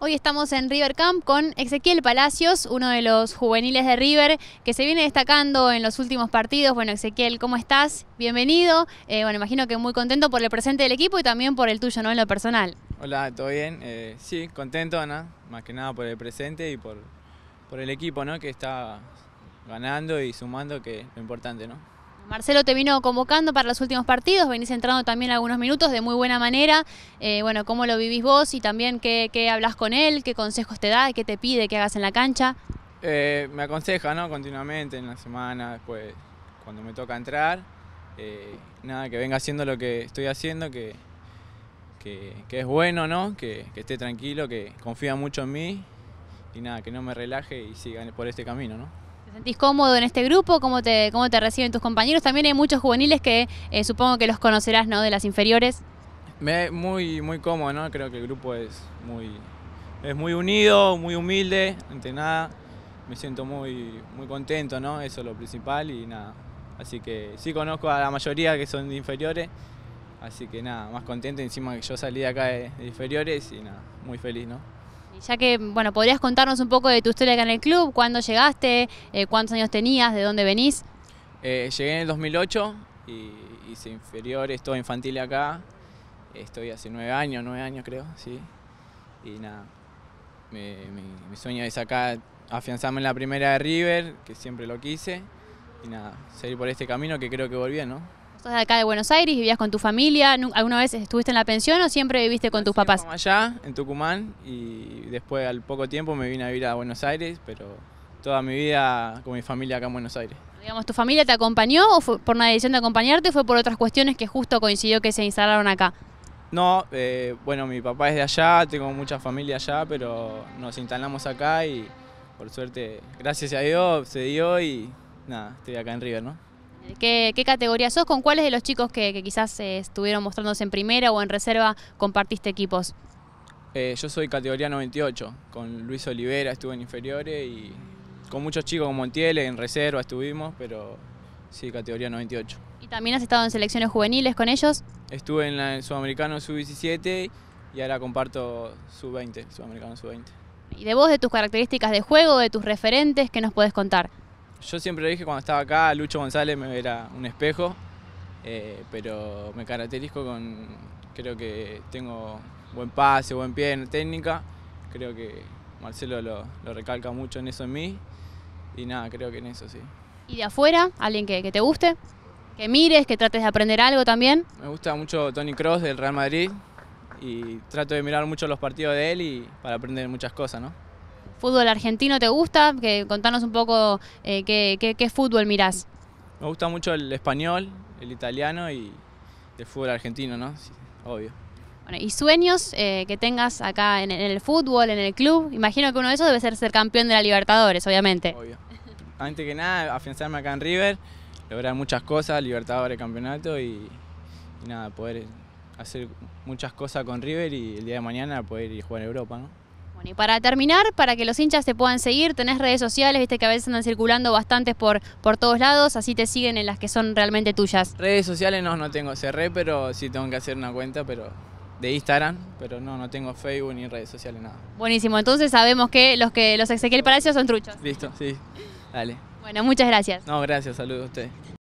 Hoy estamos en River Camp con Ezequiel Palacios, uno de los juveniles de River que se viene destacando en los últimos partidos. Bueno, Ezequiel, ¿cómo estás? Bienvenido. Eh, bueno, imagino que muy contento por el presente del equipo y también por el tuyo, ¿no? En lo personal. Hola, ¿todo bien? Eh, sí, contento, Ana, más que nada por el presente y por, por el equipo, ¿no? Que está ganando y sumando, que es lo importante, ¿no? Marcelo te vino convocando para los últimos partidos, venís entrando también algunos minutos de muy buena manera. Eh, bueno, ¿cómo lo vivís vos y también qué, qué hablas con él? ¿Qué consejos te da? ¿Qué te pide que hagas en la cancha? Eh, me aconseja, ¿no? Continuamente, en la semana, después, cuando me toca entrar. Eh, nada, que venga haciendo lo que estoy haciendo, que, es bueno, ¿no? Que, que esté tranquilo, que confía mucho en mí y nada, que no me relaje y siga por este camino, ¿no? ¿Te sentís cómodo en este grupo? ¿Cómo te, cómo te reciben tus compañeros? También hay muchos juveniles que eh, supongo que los conocerás, ¿no? De las inferiores. Me, muy, muy cómodo, ¿no? Creo que el grupo es muy, es muy unido, muy humilde, ante nada. Me siento muy, muy contento, ¿no? Eso es lo principal y nada. Así que sí conozco a la mayoría que son de inferiores. Así que nada, más contento encima que yo salí de acá de inferiores y nada, muy feliz, ¿no? Ya que, bueno, ¿podrías contarnos un poco de tu historia acá en el club? ¿Cuándo llegaste? Eh, ¿Cuántos años tenías? ¿De dónde venís? Eh, llegué en el 2008 y hice inferior, estoy infantil acá. Estoy hace nueve años, nueve años creo, sí. Y nada, mi, sueño es acá afianzarme en la primera de River, que siempre lo quise. Y nada, seguir por este camino que creo que volví, ¿no? ¿Sos de acá de Buenos Aires? ¿Vivías con tu familia? ¿Alguna vez estuviste en la pensión o siempre viviste con tus papás? allá, en Tucumán, y después al poco tiempo me vine a vivir a Buenos Aires, pero toda mi vida con mi familia acá en Buenos Aires. Digamos, ¿tu familia te acompañó o fue por una decisión de acompañarte o fue por otras cuestiones que justo coincidió que se instalaron acá? No, eh, bueno, mi papá es de allá, tengo mucha familia allá, pero nos instalamos acá y por suerte, gracias a Dios, se dio y nada, estoy acá en River, ¿no? ¿Qué, categoría sos? ¿Con cuáles de los chicos que, quizás eh, estuvieron mostrándose en primera o en reserva compartiste equipos? Eh, yo soy categoría 98, con Luis Olivera estuve en inferiores y con muchos chicos como Montiel en reserva estuvimos, pero sí, categoría 98. ¿Y también has estado en selecciones juveniles con ellos? Estuve en, el Sudamericano Sub-17 y ahora comparto Sub-20, Sudamericano Sub-20. ¿Y de vos, de tus características de juego, de tus referentes, qué nos puedes contar? Yo siempre dije cuando estaba acá, Lucho González me era un espejo, eh, pero me caracterizo con, creo que tengo buen pase, buen pie en técnica, creo que Marcelo lo, recalca mucho en eso en mí y nada, creo que en eso sí. ¿Y de afuera? ¿Alguien que, te guste? ¿Que mires, que trates de aprender algo también? Me gusta mucho Tony Cross del Real Madrid y trato de mirar mucho los partidos de él y para aprender muchas cosas, ¿no? ¿Fútbol argentino te gusta? Que, contanos un poco eh, qué, fútbol mirás. Me gusta mucho el español, el italiano y el fútbol argentino, ¿no? obvio. Bueno, ¿Y sueños eh, que tengas acá en, el fútbol, en el club? Imagino que uno de esos debe ser ser campeón de la Libertadores, obviamente. Obvio. Antes que nada, afianzarme acá en River, lograr muchas cosas, Libertadores, campeonato y, y nada, poder hacer muchas cosas con River y el día de mañana poder ir a jugar en Europa, ¿no? Bueno, y para terminar, para que los hinchas te puedan seguir, tenés redes sociales, viste que a veces andan circulando bastantes por, por todos lados, así te siguen en las que son realmente tuyas. Redes sociales no, no tengo, cerré, pero sí tengo que hacer una cuenta, pero de Instagram, pero no, no tengo Facebook ni redes sociales, nada. Buenísimo, entonces sabemos que los que los Ezequiel palacios son truchos. Listo, sí, dale. Bueno, muchas gracias. No, gracias, saludos a ustedes.